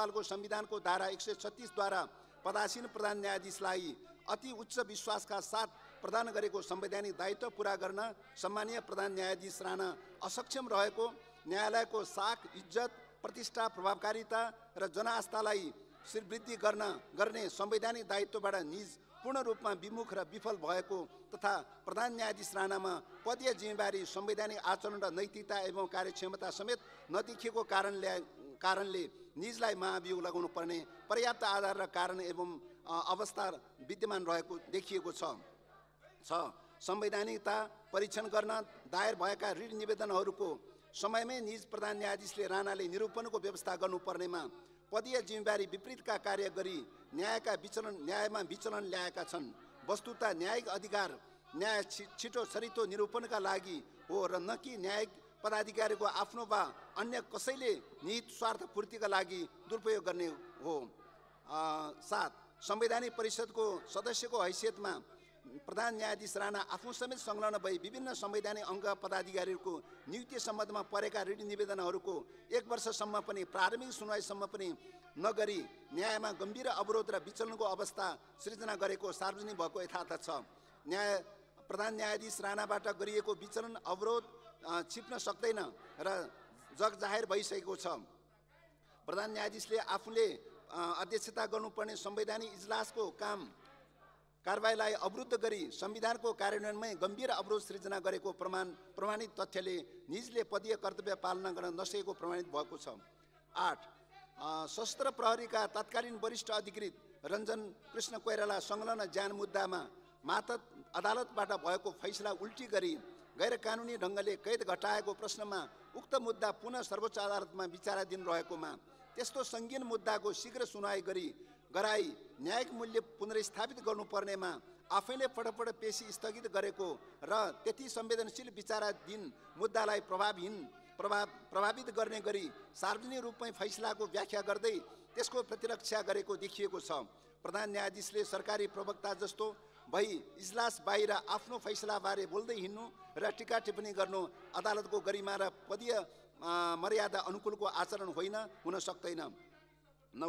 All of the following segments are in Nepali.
नेपालको संविधानको धारा एक सय छत्तिसद्वारा पदासीन प्रधान न्यायाधीशलाई अति उच्च विश्वासका साथ प्रदान गरेको संवैधानिक दायित्व पुरा गर्न सम्मानीय प्रधान न्यायाधीश रहन असक्षम रहेको न्यायालयको साख इज्जत प्रतिष्ठा प्रभावकारिता र जनआस्थालाई श्रीवृद्धि गर्न गर्ने संवैधानिक दायित्वबाट निज पूर्ण रूपमा विमुख र विफल भएको तथा प्रधान न्यायाधीश राणामा पदीय जिम्मेवारी संवैधानिक आचरण र नैतिकता एवं कार्यक्षमता समेत नदेखिएको कारणले कारणले निजलाई महाभियोग लगाउनु पर्ने पर्याप्त आधार र कारण एवं अवस्था विद्यमान रहेको देखिएको छ छ संवैधानिकता परीक्षण गर्न दायर भएका ऋण निवेदनहरूको समयमै निज प्रधान न्यायाधीशले राणाले निरूपणको व्यवस्था गर्नुपर्नेमा पदीय जिम्मेवारी विपरीतका कार्य गरी न्यायका विचलन न्यायमा विचलन ल्याएका छन् वस्तुता न्यायिक अधिकार न्याय छिटो छरितो निरूपणका लागि हो र न कि न्यायिक पदाधिकारीको आफ्नो वा अन्य कसैले निहित स्वार्थपूर्तिका लागि दुरुपयोग गर्ने हो सात संवैधानिक परिषदको सदस्यको हैसियतमा प्रधान न्यायाधीश राणा आफू समेत संलग्न भई विभिन्न संवैधानिक अङ्ग पदाधिकारीहरूको नियुक्ति सम्बन्धमा परेका ऋण निवेदनहरूको एक वर्षसम्म पनि प्रारम्भिक सुनवाईसम्म पनि नगरी न्यायमा गम्भीर अवरोध र विचलनको अवस्था सृजना गरेको सार्वजनिक भएको यथार्थ छ न्याय प्रधान न्यायाधीश राणाबाट गरिएको विचलन अवरोध छिप्न सक्दैन र जग जाहेर भइसकेको छ प्रधान न्यायाधीशले आफूले अध्यक्षता गर्नुपर्ने संवैधानिक इजलासको काम कारवाहीलाई अवरुद्ध गरी संविधानको कार्यान्वयनमै गम्भीर अवरोध सृजना गरेको प्रमाण प्रमाणित तथ्यले निजले पदीय कर्तव्य पालना गर्न नसकेको प्रमाणित भएको छ आठ सशस्त्र प्रहरीका तत्कालीन वरिष्ठ अधिकृत रञ्जन कृष्ण कोइराला संलग्न ज्यान मुद्दामा मातत अदालतबाट भएको फैसला उल्टी गरी गैर कानुनी ढङ्गले कैद घटाएको प्रश्नमा उक्त मुद्दा पुनः सर्वोच्च अदालतमा विचाराधीन रहेकोमा त्यस्तो सङ्गीन मुद्दाको शीघ्र सुनवाई गरी गराई न्यायिक मूल्य पुनर्स्थापित गर्नुपर्नेमा आफैले पटक पेसी स्थगित गरेको र त्यति संवेदनशील विचाराधीन मुद्दालाई प्रभावहीन प्रभाव प्रभावित गर्ने गरी सार्वजनिक रूपमै फैसलाको व्याख्या गर्दै त्यसको प्रतिरक्षा गरेको देखिएको छ प्रधान न्यायाधीशले सरकारी प्रवक्ता जस्तो भई इजलास बाहिर आफ्नो फैसलाबारे बोल्दै हिँड्नु र टिका टिप्पणी गर्नु अदालतको गरिमा र पदीय मर्यादा अनुकूलको आचरण होइन हुन सक्दैन नौ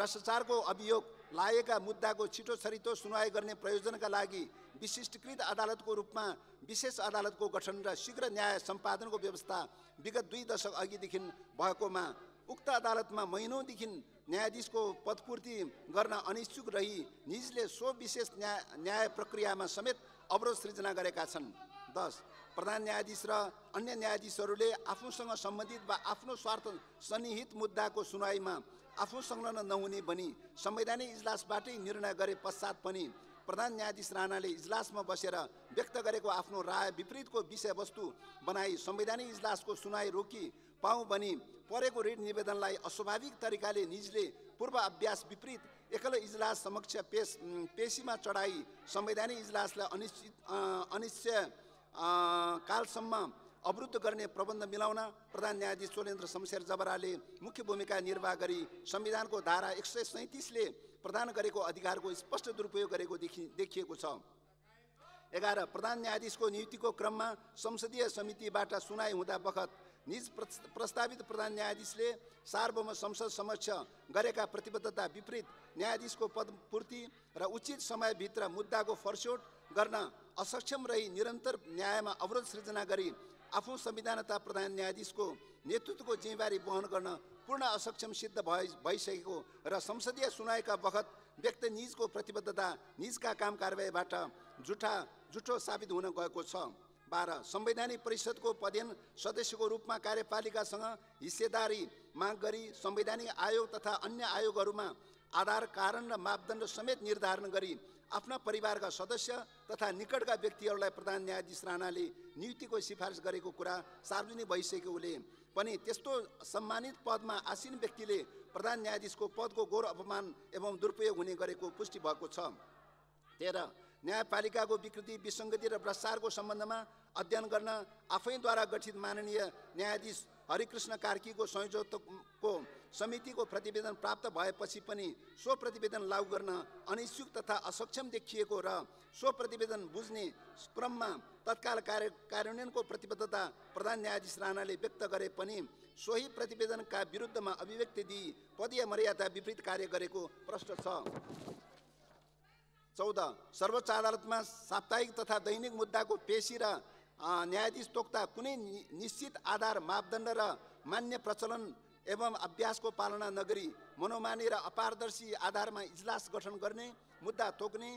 भ्रष्टाचारको अभियोग लागेका मुद्दाको छिटो छरिटो सुनवाई गर्ने प्रयोजनका लागि विशिष्टकृत अदालतको रूपमा विशेष अदालतको गठन र शीघ्र न्याय सम्पादनको व्यवस्था विगत दुई दशक अघिदेखि भएकोमा उक्त अदालतमा महिनौदेखि न्यायाधीशको पदपूर्ति गर्न अनिच्छुक रही निजले सो विशेष न्याय न्याय प्रक्रियामा समेत अवरोध सृजना गरेका छन् दस प्रधान न्यायाधीश र अन्य न्यायाधीशहरूले आफूसँग सम्बन्धित वा आफ्नो स्वार्थ सन्निहित मुद्दाको सुनवाईमा आफू संलग्न नहुने भनी संवैधानिक इजलासबाटै निर्णय गरे पश्चात पनि प्रधान न्यायाधीश राणाले इजलासमा बसेर व्यक्त गरेको आफ्नो राय विपरीतको विषयवस्तु बनाई संवैधानिक इजलासको सुनाइ रोकी पाऊ भनी परेको ऋण निवेदनलाई अस्वाभाविक तरिकाले निजले पूर्व अभ्यास विपरीत एकल इजलास समक्ष पेस पेसीमा चढाई संवैधानिक इजलासलाई अनिश्चित अनिश्चय कालसम्म अवरुद्ध गर्ने प्रबन्ध मिलाउन प्रधान न्यायाधीश सोलेन्द्र शमशेर जबराले मुख्य भूमिका निर्वाह गरी संविधानको धारा एक सय सैँतिसले प्रदान गरेको अधिकारको स्पष्ट दुरुपयोग गरेको देखि देखिएको छ एघार प्रधान न्यायाधीशको नियुक्तिको क्रममा संसदीय समितिबाट सुनाइ हुँदा बखत निज प्रस्तावित प्रधान न्यायाधीशले सार्वभौम संसद समक्ष गरेका प्रतिबद्धता विपरीत न्यायाधीशको पदपूर्ति र उचित समयभित्र मुद्दाको फरसोट गर्न असक्षम रही निरन्तर न्यायमा अवरोध सृजना गरी आफ्नो संविधानता प्रधान न्यायाधीशको नेतृत्वको जिम्मेवारी वहन गर्न पूर्ण असक्षम सिद्ध भए भइसकेको र संसदीय सुनाइका बखत व्यक्त निजको प्रतिबद्धता निजका काम कारवाहीबाट जुठा जुठो साबित हुन गएको छ बाह्र संवैधानिक परिषदको पदेन सदस्यको रूपमा कार्यपालिकासँग हिस्सेदारी माग गरी संवैधानिक आयोग तथा अन्य आयोगहरूमा आधार कारण र मापदण्ड समेत निर्धारण गरी आफ्ना परिवारका सदस्य तथा निकटका व्यक्तिहरूलाई प्रधान न्यायाधीश राणाले नियुक्तिको सिफारिस गरेको कुरा सार्वजनिक भइसकेकोले पनि त्यस्तो सम्मानित पदमा आसीन व्यक्तिले प्रधान न्यायाधीशको पदको घोर अपमान एवं दुरुपयोग हुने गरेको पुष्टि भएको छ तेह्र न्यायपालिकाको विकृति विसङ्गति र भ्रष्टाचारको सम्बन्धमा अध्ययन गर्न आफैद्वारा गठित माननीय न्यायाधीश हरिकृष्ण कार्कीको संयोजकको समितिको प्रतिवेदन प्राप्त भएपछि पनि सो प्रतिवेदन लागू गर्न अनिच्छुक तथा असक्षम देखिएको र सो प्रतिवेदन बुझ्ने क्रममा तत्काल कार्य कार्यान्वयनको प्रतिबद्धता प्रधान न्यायाधीश राणाले व्यक्त गरे पनि सोही प्रतिवेदनका विरुद्धमा अभिव्यक्ति दिई पदीय मर्यादा विपरीत कार्य गरेको प्रष्ट छ चौध सर्वोच्च अदालतमा साप्ताहिक तथा दैनिक मुद्दाको पेशी र न्यायाधीश तोक्ता कुनै निश्चित आधार मापदण्ड र मान्य प्रचलन एवं अभ्यासको पालना नगरी मनोमानी र अपारदर्शी आधारमा इजलास गठन गर्ने मुद्दा तोक्ने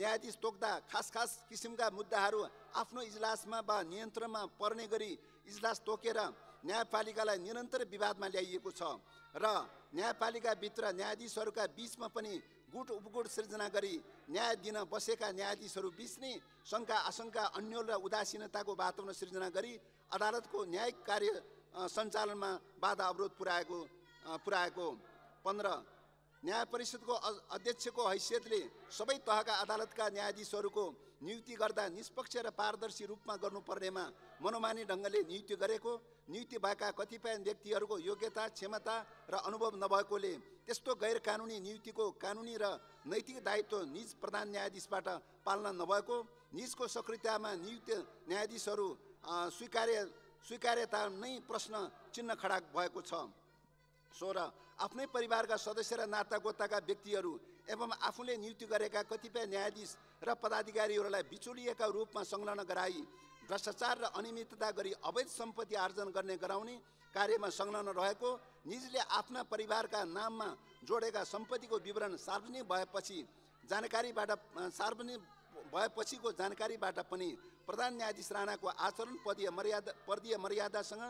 न्यायाधीश तोक्दा खास खास किसिमका मुद्दाहरू आफ्नो इजलासमा वा नियन्त्रणमा पर्ने गरी इजलास तोकेर न्यायपालिकालाई निरन्तर विवादमा ल्याइएको छ र न्यायपालिकाभित्र न्यायाधीशहरूका बिचमा पनि गुट उपगुट सृजना गरी न्याय दिन बसेका न्यायाधीशहरू बिच नै शङ्का आशङ्का अन्यल र उदासीनताको वातावरण सृजना गरी अदालतको न्यायिक कार्य सञ्चालनमा बाधा अवरोध पुर्याएको पुर्याएको पन्ध्र न्याय परिषदको अध्यक्षको हैसियतले सबै तहका अदालतका न्यायाधीशहरूको नियुक्ति गर्दा निष्पक्ष र पारदर्शी रूपमा गर्नुपर्नेमा मनोमानी ढङ्गले नियुक्ति गरेको नियुक्ति भएका कतिपय व्यक्तिहरूको योग्यता क्षमता र अनुभव नभएकोले त्यस्तो गैर कानुनी नियुक्तिको कानुनी र नैतिक दायित्व निज प्रधान न्यायाधीशबाट पालना नभएको निजको सक्रियतामा नियुक्त न्यायाधीशहरू स्वीकार्य स्वीकार्यता नै प्रश्न चिन्ह खडा भएको छ सोह्र आफ्नै परिवारका सदस्य र नातागोताका व्यक्तिहरू एवं आफूले नियुक्ति गरेका कतिपय न्यायाधीश र पदाधिकारीहरूलाई बिचुलिएका रूपमा संलग्न गराई भ्रष्टाचार र अनियमितता गरी अवैध सम्पत्ति आर्जन गर्ने गराउने कार्यमा संलग्न रहेको निजले आफ्ना परिवारका नाममा जोडेका सम्पत्तिको विवरण सार्वजनिक भएपछि जानकारीबाट सार्वजनिक भएपछिको जानकारीबाट पनि प्रधान न्यायाधीश राणाको आचरण पदीय मर्यादा पर्दीय मर्यादासँग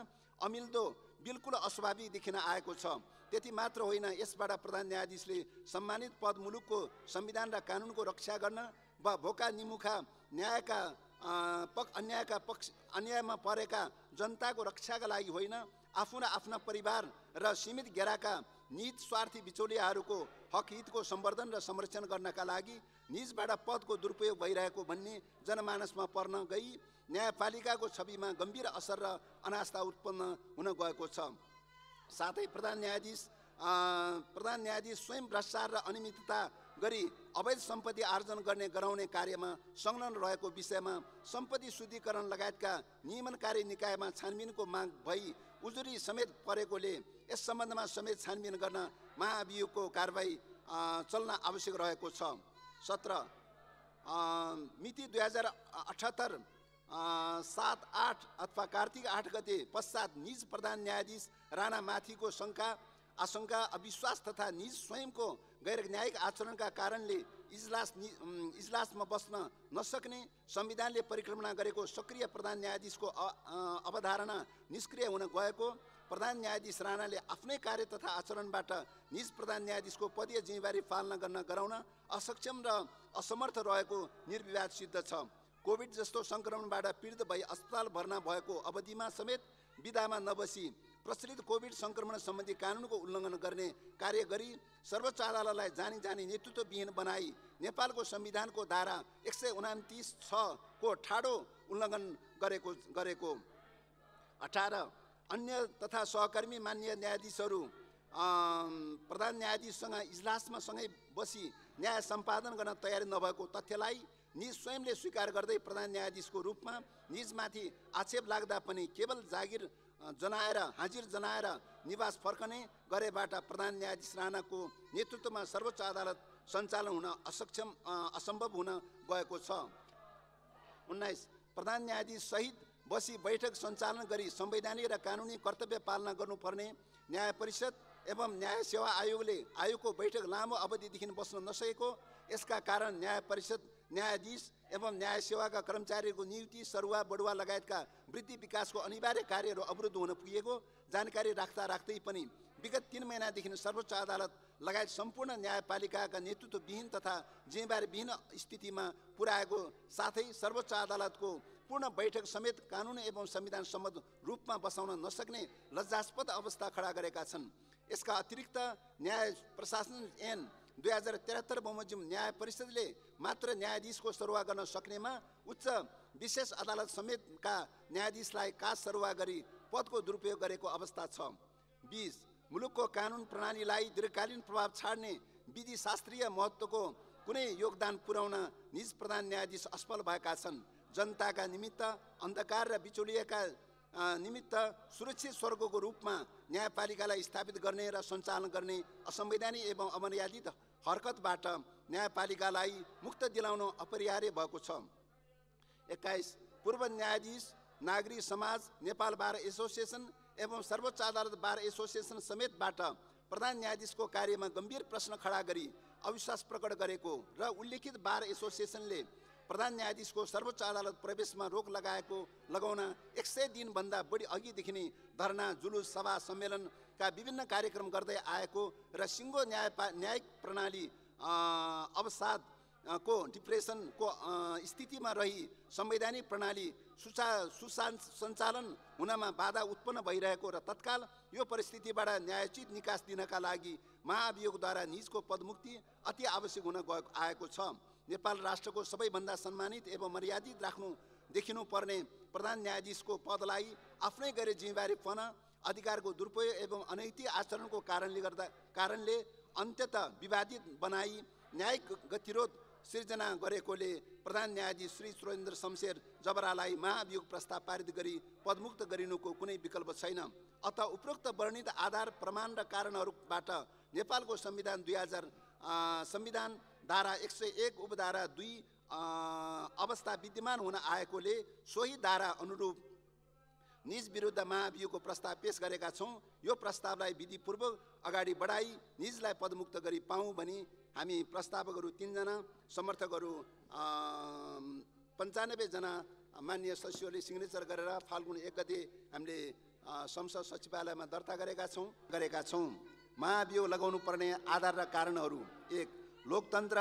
अमिल्दो बिल्कुल अस्वाभाविक देखिन आएको छ त्यति मात्र होइन यसबाट प्रधान न्यायाधीशले सम्मानित पद मुलुकको संविधान र कानुनको रक्षा गर्न वा भोका निमुखा न्यायका पक्ष अन्यायका पक्ष अन्यायमा परेका जनताको रक्षाका लागि होइन आफू र आफ्ना परिवार र सीमित घेराका निज स्वार्थी बिचौलियाहरूको हक हितको सम्वर्धन र संरक्षण गर्नका लागि निजबाट पदको दुरुपयोग भइरहेको भन्ने जनमानसमा पर्न गई न्यायपालिकाको छविमा गम्भीर असर र अनास्था उत्पन्न हुन गएको छ साथै प्रधान न्यायाधीश प्रधान न्यायाधीश स्वयं भ्रष्टाचार र अनियमितता गरी अवैध सम्पत्ति आर्जन गर्ने गराउने कार्यमा संलग्न रहेको विषयमा सम्पत्ति शुद्धिकरण लगायतका नियमनकारी निकायमा छानबिनको माग भई उजुरी समेत परेकोले यस सम्बन्धमा समेत छानबिन गर्न महाभियोगको कारवाही चल्न आवश्यक रहेको छ सत्र मिति दुई हजार अठहत्तर सात आठ अथवा कार्तिक आठ गते पश्चात निज प्रधान न्यायाधीश राणा माथिको शङ्का आशंका अविश्वास तथा निज स्वयंको गैर न्यायिक आचरणका कारणले इजलास इजलासमा बस्न नसक्ने संविधानले परिक्रमणा गरेको सक्रिय प्रधान न्यायाधीशको अवधारणा निष्क्रिय हुन गएको प्रधान न्यायाधीश राणाले आफ्नै कार्य तथा आचरणबाट निज प्रधान न्यायाधीशको पदीय जिम्मेवारी पालना गर्न गराउन असक्षम र असमर्थ रहेको निर्विवाद सिद्ध छ कोभिड जस्तो सङ्क्रमणबाट पीडित भई अस्पताल भर्ना भएको अवधिमा समेत विधामा नबसी प्रचलित कोभिड सङ्क्रमण सम्बन्धी कानुनको उल्लङ्घन गर्ने कार्य गरी सर्वोच्च अदालतलाई जानी जानी नेतृत्वविहीन बनाई नेपालको संविधानको धारा एक सय उनातिस छको ठाडो उल्लङ्घन गरेको गरेको अठार अन्य तथा सहकर्मी मान्य न्यायाधीशहरू प्रधान न्यायाधीशसँग इजलासमा सँगै बसी न्याय सम्पादन गर्न तयारी नभएको तथ्यलाई निज स्वयंले स्वीकार गर्दै प्रधान न्यायाधीशको रूपमा निजमाथि आक्षेप लाग्दा पनि केवल जागिर जनाएर हाजिर जनाएर निवास फर्कने गरेबाट प्रधान न्यायाधीश राणाको नेतृत्वमा सर्वोच्च अदालत सञ्चालन हुन असक्षम असम्भव हुन गएको छ उन्नाइस प्रधान न्यायाधीश सहित बसी बैठक सञ्चालन गरी संवैधानिक र कानुनी कर्तव्य पालना गर्नुपर्ने न्याय परिषद एवं न्याय सेवा आयोगले आयोगको बैठक लामो अवधिदेखि बस्न नसकेको यसका कारण न्याय परिषद न्यायाधीश एवं न्याय सेवाका कर्मचारीहरूको नियुक्ति सरुवा बढुवा लगायतका वृद्धि विकासको अनिवार्य कार्यहरू अवरुद्ध हुन पुगेको जानकारी राख्दा राख्दै पनि विगत तिन महिनादेखि सर्वोच्च अदालत लगायत सम्पूर्ण न्यायपालिकाका नेतृत्वविहीन तथा जिम्मेवारीविहीन स्थितिमा पुर्याएको साथै सर्वोच्च अदालतको पूर्ण बैठक समेत कानुन एवं संविधान सम्मत रूपमा बसाउन नसक्ने लज्जास्पद अवस्था खडा गरेका छन् यसका अतिरिक्त न्याय प्रशासन एन दुई हजार त्रिहत्तर बमोजिम न्याय परिषदले मात्र न्यायाधीशको सरुवा गर्न सक्नेमा उच्च विशेष अदालत समेतका न्यायाधीशलाई काज सरुवा गरी पदको दुरुपयोग गरेको अवस्था छ बिस मुलुकको कानुन प्रणालीलाई दीर्घकालीन प्रभाव छाड्ने विधि शास्त्रीय महत्त्वको कुनै योगदान पुर्याउन निज प्रधान न्यायाधीश असफल भएका छन् जनताका निमित्त अन्धकार र बिचोलिएका निमित्त सुरक्षित स्वर्गको रूपमा न्यायपालिकालाई स्थापित गर्ने र सञ्चालन गर्ने असंवैधानिक एवं अमर्यादित हरकतबाट न्यायपालिकालाई मुक्त दिलाउन अपरिहार्य भएको छ एक्काइस पूर्व न्यायाधीश नागरिक समाज नेपाल बार एसोसिएसन एवं सर्वोच्च अदालत बार एसोसिएसन समेतबाट प्रधान न्यायाधीशको कार्यमा गम्भीर प्रश्न खडा गरी अविश्वास प्रकट गरेको र उल्लेखित बार एसोसिएसनले प्रधान न्यायाधीशको सर्वोच्च अदालत प्रवेशमा रोक लगाएको लगाउन एक सय दिनभन्दा बढी अघिदेखि नै धरना जुलुस सभा सम्मेलनका विभिन्न कार्यक्रम गर्दै आएको र सिङ्गो न्याय न्यायिक प्रणाली अवसाद को डिप्रेसनको स्थितिमा रही संवैधानिक प्रणाली सुचा सुसा सञ्चालन हुनमा बाधा उत्पन्न भइरहेको र तत्काल यो परिस्थितिबाट न्यायोचित निकास दिनका लागि महाभियोगद्वारा निजको पदमुक्ति अति आवश्यक हुन गएको आएको छ नेपाल राष्ट्रको सबैभन्दा सम्मानित एवं मर्यादित राख्नु देखिनुपर्ने प्रधान न्यायाधीशको पदलाई आफ्नै गरे पन अधिकारको दुरुपयोग एवं अनैतिक आचरणको कारणले गर्दा कारणले अन्त्यत विवादित बनाई न्यायिक गतिरोध सिर्जना गरेकोले प्रधान न्यायाधीश श्री सुरेन्द्र शमशेर जबरालाई महाभियोग प्रस्ताव पारित गरी पदमुक्त गरिनुको कुनै विकल्प छैन अत उपरोक्त वर्णित आधार प्रमाण र कारणहरूबाट नेपालको संविधान दुई हजार संविधान धारा एक सय एक उपधारा दुई अवस्था विद्यमान हुन आएकोले सोही धारा अनुरूप निज विरुद्ध महाभियोगको प्रस्ताव पेश गरेका छौँ यो प्रस्तावलाई विधिपूर्वक अगाडि बढाई निजलाई पदमुक्त गरी पाऊँ भनी हामी प्रस्तावकहरू तिनजना समर्थकहरू पन्चानब्बेजना मान्य सचिवले सिग्नेचर गरेर फाल्गुन एक गते हामीले संसद सचिवालयमा दर्ता गरेका छौँ गरेका छौँ महाभियोग लगाउनु पर्ने आधार र कारणहरू एक लोकतन्त्र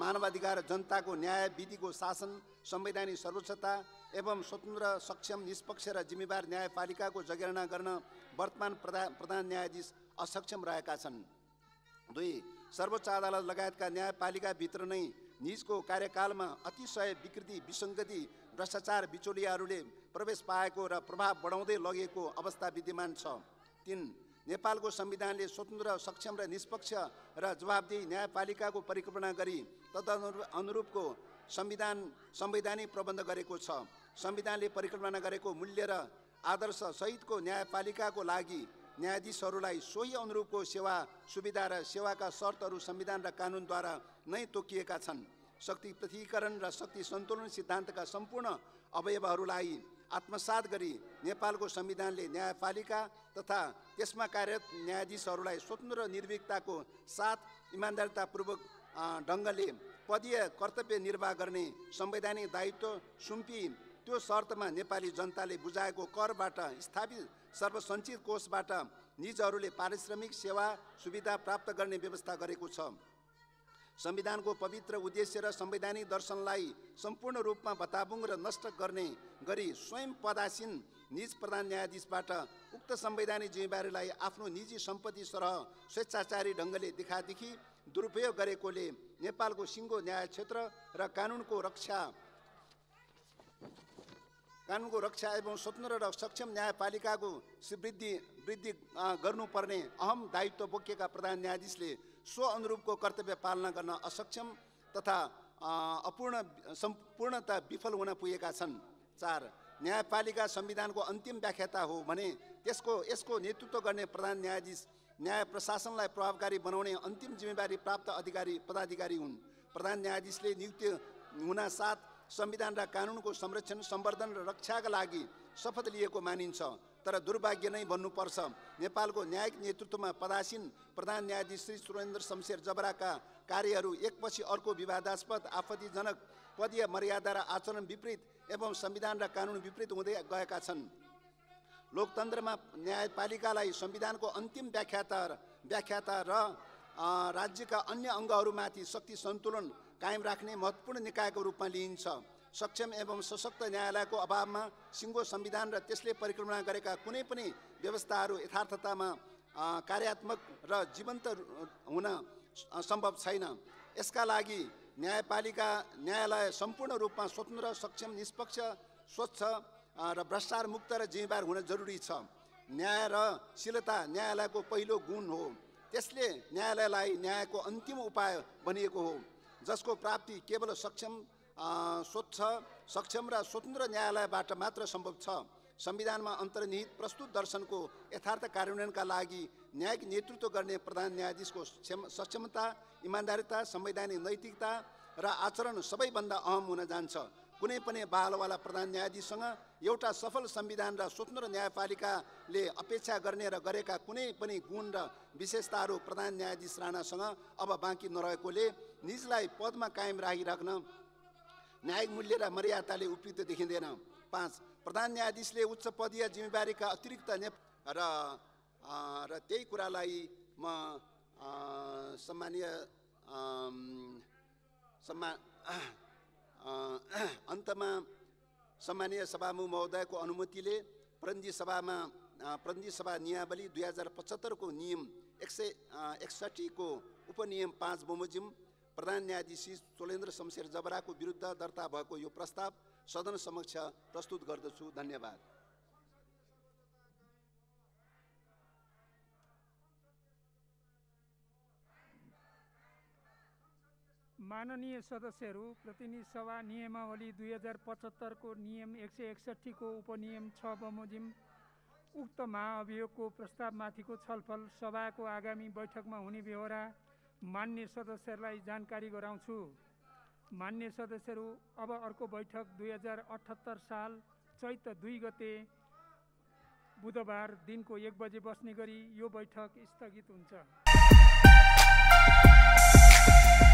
मानवाधिकार जनताको न्याय विधिको शासन संवैधानिक सर्वोच्चता एवं स्वतन्त्र सक्षम निष्पक्ष र जिम्मेवार न्यायपालिकाको जगेर्ना गर्न वर्तमान प्रधान प्रधान न्यायाधीश असक्षम रहेका छन् दुई सर्वोच्च अदालत लगायतका न्यायपालिकाभित्र नै निजको कार्यकालमा अतिशय विकृति विसङ्गति भ्रष्टाचार बिचौलियाहरूले प्रवेश पाएको र प्रभाव बढाउँदै लगेको अवस्था विद्यमान छ तिन नेपालको संविधानले स्वतन्त्र सक्षम र निष्पक्ष र जवाबदेही न्यायपालिकाको परिकल्पना गरी तदनु अनुरूपको संविधान संवैधानिक प्रबन्ध गरेको छ संविधानले परिकल्पना गरेको मूल्य र आदर्श सहितको न्यायपालिकाको लागि न्यायाधीशहरूलाई सोही अनुरूपको सेवा सुविधा र सेवाका शर्तहरू संविधान र कानुनद्वारा नै तोकिएका छन् शक्ति पृथ्वीकरण र शक्ति सन्तुलन सिद्धान्तका सम्पूर्ण अवयवहरूलाई आत्मसात गरी नेपालको संविधानले न्यायपालिका तथा त्यसमा कार्यरत न्यायाधीशहरूलाई स्वतन्त्र निर्भीकताको साथ इमान्दारितापूर्वक ढङ्गले पदीय कर्तव्य निर्वाह गर्ने संवैधानिक दायित्व सुम्पी त्यो शर्तमा नेपाली जनताले बुझाएको करबाट स्थापित सर्वसञ्चित कोषबाट निजहरूले पारिश्रमिक सेवा सुविधा प्राप्त गर्ने व्यवस्था गरेको छ संविधानको पवित्र उद्देश्य र संवैधानिक दर्शनलाई सम्पूर्ण रूपमा बताबुङ र नष्ट गर्ने गरी स्वयं पदासीन निज प्रधान न्यायाधीशबाट उक्त संवैधानिक जिम्मेवारीलाई आफ्नो निजी सम्पत्ति सरह स्वेच्छाचारी ढङ्गले देखादेखि दुरुपयोग गरेकोले नेपालको सिङ्गो न्याय क्षेत्र र कानुनको रक्षा कानुनको रक्षा एवं स्वतन्त्र र सक्षम न्यायपालिकाको सुवृद्धि वृद्धि गर्नुपर्ने अहम दायित्व बोकेका प्रधान न्यायाधीशले सो अनुरूपको कर्तव्य पालना गर्न असक्षम तथा अपूर्ण सम्पूर्णता विफल हुन पुगेका छन् चार न्यायपालिका संविधानको अन्तिम व्याख्याता हो भने त्यसको यसको नेतृत्व गर्ने प्रधान न्यायाधीश न्याय प्रशासनलाई प्रभावकारी बनाउने अन्तिम जिम्मेवारी प्राप्त अधिकारी पदाधिकारी हुन् प्रधान न्यायाधीशले नियुक्त हुनासाथ संविधान र कानुनको संरक्षण सम्वर्धन र रक्षाका लागि शपथ लिएको मानिन्छ तर दुर्भाग्य नै भन्नुपर्छ नेपालको न्यायिक नेतृत्वमा पदासीन प्रधान न्यायाधीश श्री सुरेन्द्र शमशेर जबराका कार्यहरू एकपछि अर्को विवादास्पद आपत्तिजनक पदीय मर्यादा र आचरण विपरीत एवं संविधान र कानुन विपरीत हुँदै गएका छन् लोकतन्त्रमा न्यायपालिकालाई संविधानको अन्तिम व्याख्याता व्याख्याता र राज्यका अन्य अङ्गहरूमाथि शक्ति सन्तुलन कायम राख्ने महत्त्वपूर्ण निकायको रूपमा लिइन्छ सक्षम एवं सशक्त न्यायालयको अभावमा सिङ्गो संविधान र त्यसले परिक्रमा गरेका कुनै पनि व्यवस्थाहरू यथार्थतामा कार्यात्मक र जीवन्त हुन सम्भव छैन यसका लागि न्यायपालिका न्यायालय सम्पूर्ण रूपमा स्वतन्त्र सक्षम निष्पक्ष स्वच्छ र भ्रष्टाचार मुक्त र जिम्मेवार हुन जरुरी छ न्याय र शीलता न्यायालयको पहिलो गुण हो त्यसले न्यायालयलाई न्यायको अन्तिम उपाय बनिएको हो जसको प्राप्ति केवल सक्षम स्वच्छ सक्षम र स्वतन्त्र न्यायालयबाट मात्र सम्भव छ संविधानमा अन्तर्निहित प्रस्तुत दर्शनको यथार्थ कार्यान्वयनका लागि न्यायिक नेतृत्व गर्ने प्रधान न्यायाधीशको सक्षमता इमान्दारिता संवैधानिक नैतिकता र आचरण सबैभन्दा अहम हुन जान्छ कुनै पनि बालवाला प्रधान न्यायाधीशसँग एउटा सफल संविधान र स्वतन्त्र न्यायपालिकाले अपेक्षा गर्ने र गरेका कुनै पनि गुण र विशेषताहरू प्रधान न्यायाधीश राणासँग अब बाँकी नरहेकोले निजलाई पदमा कायम राखिराख्न न्यायिक मूल्य र मर्यादाले उपयुक्त देखिँदैन पाँच प्रधान न्यायाधीशले उच्च पदीय जिम्मेवारीका अतिरिक्त र र त्यही कुरालाई म सम्मानीय सम्मा अन्तमा सम्मानीय सभामुख महोदयको अनुमतिले प्रन्धि सभामा प्रन्धि सभा नियावली दुई हजार पचहत्तरको नियम एक सय एकसठीको उपनियम पाँच बमोजिम प्रधान न्यायाधीश चोलेन्द्र शमशेर जबराको विरुद्ध दर्ता भएको यो प्रस्ताव सदन समक्ष प्रस्तुत गर्दछु धन्यवाद माननीय सदस्यहरू प्रतिनिधि सभा नियमावली दुई हजार पचहत्तरको नियम एक सय एकसट्ठीको उपनियम छ बमोजिम उक्त महाअभियोगको प्रस्तावमाथिको छलफल सभाको आगामी बैठकमा हुने बेहोरा मान्य सदस्यहरूलाई जानकारी गराउँछु मान्य सदस्यहरू अब अर्को बैठक दुई हजार अठहत्तर साल चैत दुई गते बुधबार दिनको एक बजे बस्ने गरी यो बैठक स्थगित हुन्छ